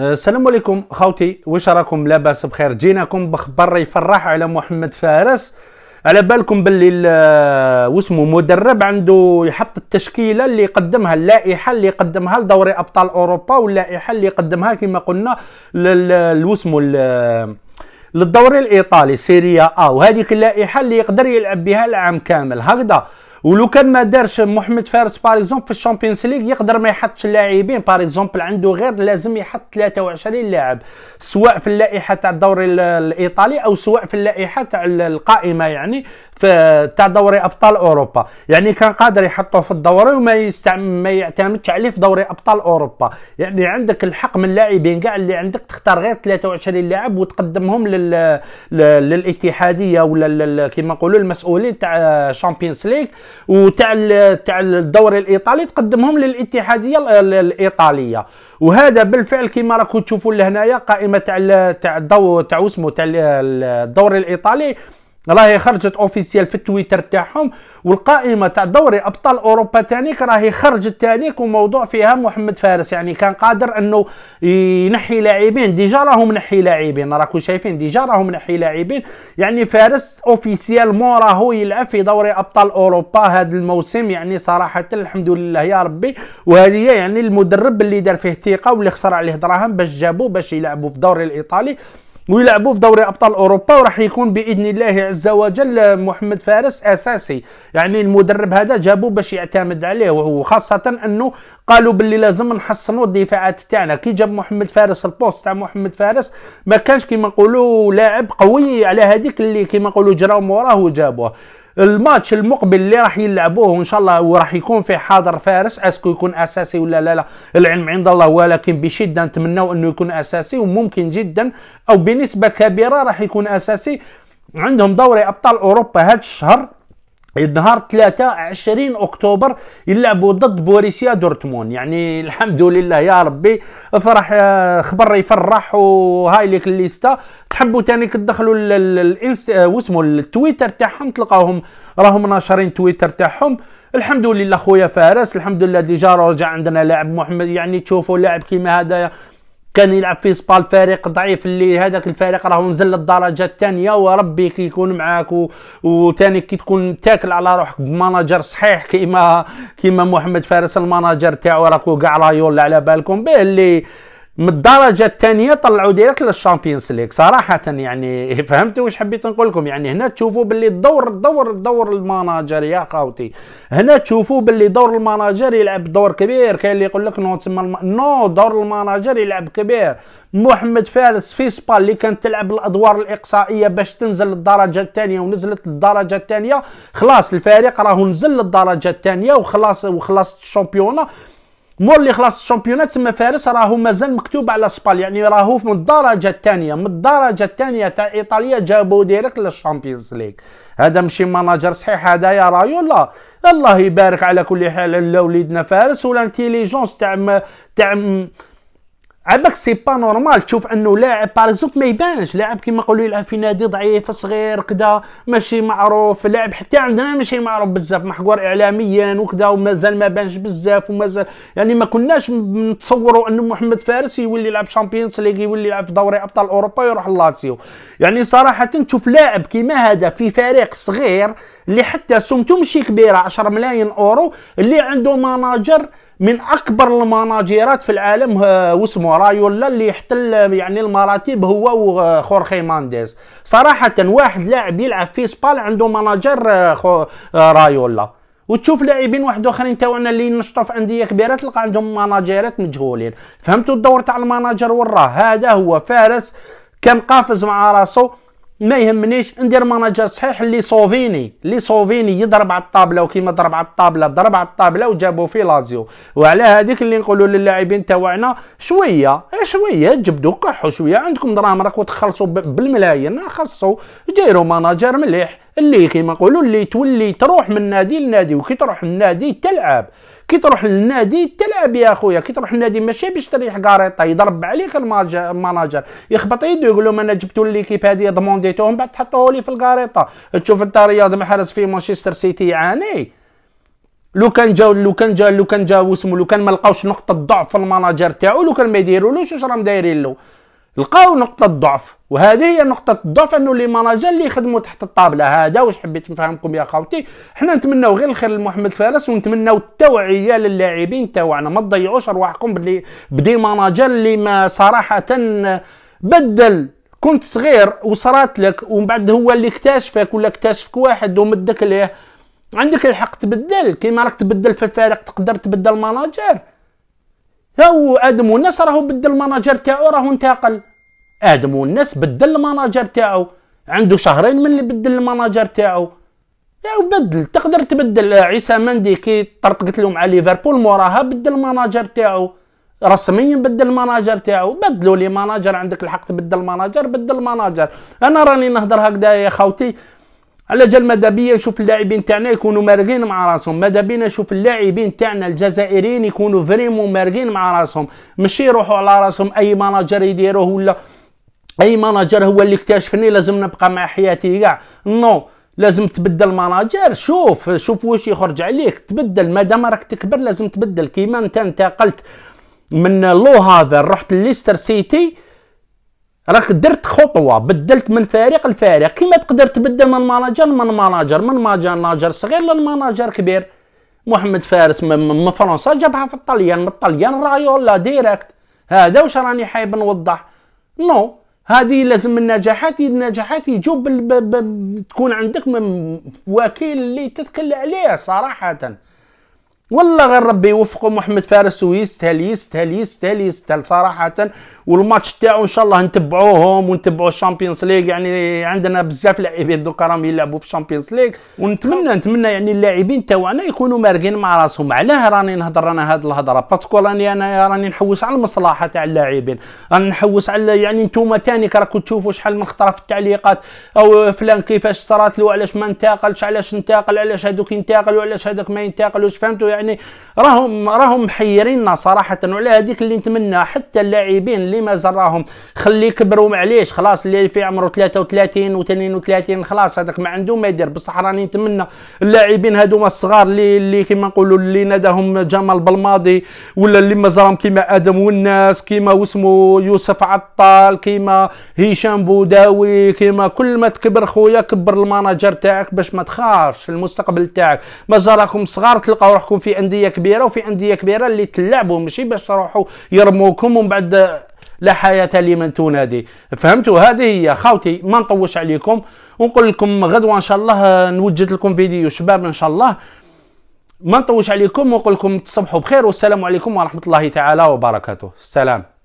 السلام عليكم خاوتي واش راكم لاباس بخير جيناكم بخبر يفرح على محمد فارس على بالكم باللي واسمه مدرب عنده يحط التشكيله اللي قدمها اللائحه اللي قدمها لدوري ابطال اوروبا واللائحه اللي قدمها كما قلنا لوسمو للدوري الايطالي سيريا ا وهذيك اللائحه اللي يقدر يلعب بها العام كامل هكذا ولو كان ما دارش محمد فارس باغ اكزومبل في الشامبيونز ليغ يقدر ما يحطش اللاعبين باغ اكزومبل عنده غير لازم يحط 23 لاعب سواء في اللائحه تاع الدوري الايطالي او سواء في اللائحه تاع القائمه يعني في تاع دوري ابطال اوروبا يعني كان قادر يحطوه في الدوري وما يستعمل ما يعتمدش عليه في دوري ابطال اوروبا يعني عندك الحق من اللاعبين كاع اللي عندك تختار غير 23 لاعب وتقدمهم لل... للاتحاديه ولا كيما نقولوا المسؤولين تاع شامبيونز ليغ وتاع تاع الدوري الايطالي تقدمهم للاتحاديه الايطاليه وهذا بالفعل كما راكم تشوفوا لهنايا قائمه تاع تاع الدو تاع اسمه تاع الدوري الايطالي راهي خرجت اوفيسيال في التويتر تاعهم والقائمه تاع دوري ابطال اوروبا تانيك راهي خرجت تانيك وموضوع فيها محمد فارس يعني كان قادر انه ينحي لاعبين ديجا راهو منحي لاعبين راكم شايفين ديجا راهو منحي لاعبين يعني فارس اوفيسيال مو راهو يلعب في دوري ابطال اوروبا هذا الموسم يعني صراحه الحمد لله يا ربي وهذه يعني المدرب اللي دار فيه ثقه واللي خسر عليه دراهم باش جابوه باش يلعبوا في الدوري الايطالي ويلعبوا في دوري ابطال اوروبا وراح يكون باذن الله عز وجل محمد فارس اساسي يعني المدرب هذا جابو باش يعتمد عليه وخاصه انه قالوا باللي لازم نحسنوا الدفاعات تاعنا كي جاب محمد فارس البوست تاع محمد فارس ما كانش كيما نقولوا لاعب قوي على هذيك اللي كيما نقولوا جراو موراه وجابوه الماتش المقبل اللي راح يلعبوه ان شاء الله وراح يكون فيه حاضر فارس اسكو يكون اساسي ولا لا لا العلم عند الله ولكن بشده نتمناو انه يكون اساسي وممكن جدا او بنسبه كبيره راح يكون اساسي عندهم دوري ابطال اوروبا هذا الشهر نهار 3 20 اكتوبر يلعبوا ضد بوريسيا دورتموند يعني الحمد لله يا ربي افرح آه، خبر يفرح وهاي ليك الليستا تحبوا ثاني تدخلوا الانس آه، واسمو التويتر تاعهم تلقاهم راهم ناشرين تويتر تاعهم الحمد لله خويا فارس الحمد لله ديجا رجع عندنا لاعب محمد يعني تشوفوا لاعب كيما هذا كان يلعب في سبال فريق ضعيف اللي هذاك الفريق راه نزل للدرجه الثانيه وربي كيكون معاك وثاني كي تكون تاكل على روحك بماناجر صحيح كيما كيما محمد فارس الماناجر تاعو راكو كاع لا على بالكم به اللي من الدرجه الثانيه طلعوا ديرك للشامبيونز ليغ صراحه يعني فهمتوا واش حبيت نقول لكم يعني هنا تشوفوا باللي الدور الدور الدور المناجر يا خاوتي هنا تشوفوا باللي دور المناجر يلعب دور كبير كاين اللي يقول لك نو تسمى الم... نو دور المناجر يلعب كبير محمد فارس في سبا اللي كانت تلعب الادوار الاقصائيه باش تنزل للدرجه الثانيه ونزلت للدرجه الثانيه خلاص الفريق راهو نزل للدرجه الثانيه وخلاص وخلاص الشامبيونه مور اللي خلاص الشامبيونات تسمى فارس راهو مازال مكتوب على سبال يعني راهو من الدرجه الثانيه من الدرجه الثانيه تاع ايطاليا جابو ديريكت للشامبيونز ليغ هذا ماشي ماناجر صحيح هذا يا رايو لا الله يبارك على كل حال لا وليدنا فارس ولا انتيليجونس تاع تاع عباك سي با نورمال تشوف انه لاعب باغ اكزومبل ما يبانش لاعب كيما نقولوا يلعب في نادي ضعيف صغير كذا ماشي معروف لاعب حتى عندنا ماشي معروف بزاف محقور اعلاميا وكذا ومازال ما بانش بزاف ومازال يعني ما كناش نتصوروا انه محمد فارس يولي يلعب شامبيونز ليغ يولي يلعب في دوري ابطال اوروبا يروح لاتسيو يعني صراحه تشوف لاعب كيما هذا في فريق صغير اللي حتى سمته ماشي كبيره 10 ملايين اورو اللي عنده ماناجر من اكبر المناجيرات في العالم آه، واسمه رايولا اللي يحتل آه، يعني المراتب هو وخورخي مانديز صراحه واحد لاعب يلعب في سبال عنده مناجر آه، رايولا وتشوف لاعبين واحد اخرين تاعنا اللي نشطوا في انديه كبيره تلقى عندهم مناجيرات مجهولين فهمتوا الدور تاع المناجر وراه هذا هو فارس كان قافز مع راسو ما يهمنيش ندير ماناجر صحيح اللي صوفيني اللي صوفيني يضرب على الطابله وكيما ضرب على الطابله ضرب على الطابله وجابوا في لازيو وعلى هذيك اللي نقولوا للاعبين تاعنا شويه إيه شويه جبدوا قحوا شويه عندكم دراهم راكم تخلصوا بالملايين خلصوا ديروا ماناجر مليح اللي كيما نقولوا اللي تولي تروح من نادي لنادي وكي تروح من نادي تلعب كي تروح للنادي تلعب يا خويا كي تروح للنادي ماشي باش تريح كاريطه يضرب عليك الماناجر يخبط يدو يقول لهم انا جبتو ليكيب هذه ضمونديتهم بعد تحطوه لي في الكاريطه تشوف انت رياض محرز في مانشستر سيتي يعاني لو كان جاو لو كان جا لو كان جاو اسمو لو كان ما لقاوش نقطه ضعف في المناجر تاعو لو كان ما يديرولوش واش راهم دايرين له لقاو نقطة ضعف وهذه هي نقطة الضعف انه لي ماناجر اللي يخدموا تحت الطابلة هذا واش حبيت نفهمكم يا خاوتي حنا نتمناو غير الخير لمحمد فارس ونتمناو التوعية للاعبين تاعنا ما تضيعوش ارواحكم بلي بدي ماناجر اللي ما صراحة بدل كنت صغير وصرات لك ومن بعد هو اللي اكتشفك ولا اكتشفك واحد ومدك ليه عندك الحق تبدل كيما راك تبدل في الفريق تقدر تبدل ماناجر هاو ادم والناس راهو بدل المناجر تاعو راهو انتقل ادم والناس بدل المناجر تاعو عنده شهرين من اللي بدل المناجر تاعو يا بدل تقدر تبدل عيسى مندي كي طرطقت لهم مع ليفربول موراها بدل المناجر تاعو رسميا بدل المناجر تاعو بدلوا لي مناجر عندك الحق تبدل المناجر بدل المناجر انا راني نهضر هكذا يا خوتي على جال ماذا نشوف اللاعبين تاعنا يكونوا مارقين مع راسهم ماذا بينا نشوف اللاعبين تاعنا الجزائريين يكونوا فريمون مارقين مع راسهم مش يروحوا على راسهم اي مناجر يديروه ولا اي ماناجر هو اللي اكتشفني لازم نبقى مع حياتي كاع نو لازم تبدل مناجر شوف شوف واش يخرج عليك تبدل مادام راك تكبر لازم تبدل كيما انت انتقلت من لو هافر رحت ليستر سيتي راك درت خطوه بدلت من فريق لفريق كيما تقدر تبدل من ماناجر من ماناجر من ماناجر صغير للمناجر كبير محمد فارس من فرنسا جابها في الطليان من الطليان رايولا ديريكت هذا واش راني حايب نوضح نو no. هذه لازم النجاحات النجاحات يجوب تكون عندك وكيل اللي تتكلم عليه صراحه والله غير ربي يوفقه محمد فارس ويستهل يستهل يستهل يستهل صراحه والماتش تاعو ان شاء الله نتبعوهم ونتبعو الشامبيونز ليغ يعني عندنا بزاف لاعبين دوكا راهم يلعبوا في الشامبيونز ليغ ونتمنى نتمنى يعني اللاعبين تاعنا يكونوا مارقين مع راسهم علاه راني نهضر انا هاد الهضره باسكو راني انا راني نحوس على المصلحه تاع اللاعبين راني نحوس على يعني نتوما تاني راكم تشوفوا شحال من خطره في التعليقات او فلان كيفاش صرات له علاش ما انتقلش علاش انتقل علاش هذوك ينتقلوا علاش هذاك ما ينتقلوش فهمتوا يعني يعني راهم راهم محيريننا صراحه وعلى هذيك اللي نتمنى حتى اللاعبين اللي مازال راهم خلي يكبروا معليش خلاص اللي في عمره 33 و32 خلاص هذاك ما عنده ما يدير بصح راني نتمنى اللاعبين هذوما الصغار اللي اللي كما نقولوا اللي ناداهم جمال بالماضي ولا اللي مازالهم كيما ادم والناس كيما واسمو يوسف عطال كيما هشام بوداوي كيما كل ما تكبر خويا كبر المناجر تاعك باش ما تخافش المستقبل تاعك مازال راكم صغار تلقاو روحكم في في انديه كبيره وفي انديه كبيره اللي تلعبوا ماشي باش تروحوا يرموكم ومن بعد لا حياه لمن تنادي فهمتوا هذه هي خاوتي ما نطوش عليكم ونقول لكم غدوه ان شاء الله نوجد لكم فيديو شباب ان شاء الله ما نطوش عليكم ونقول لكم تصبحوا بخير والسلام عليكم ورحمه الله تعالى وبركاته السلام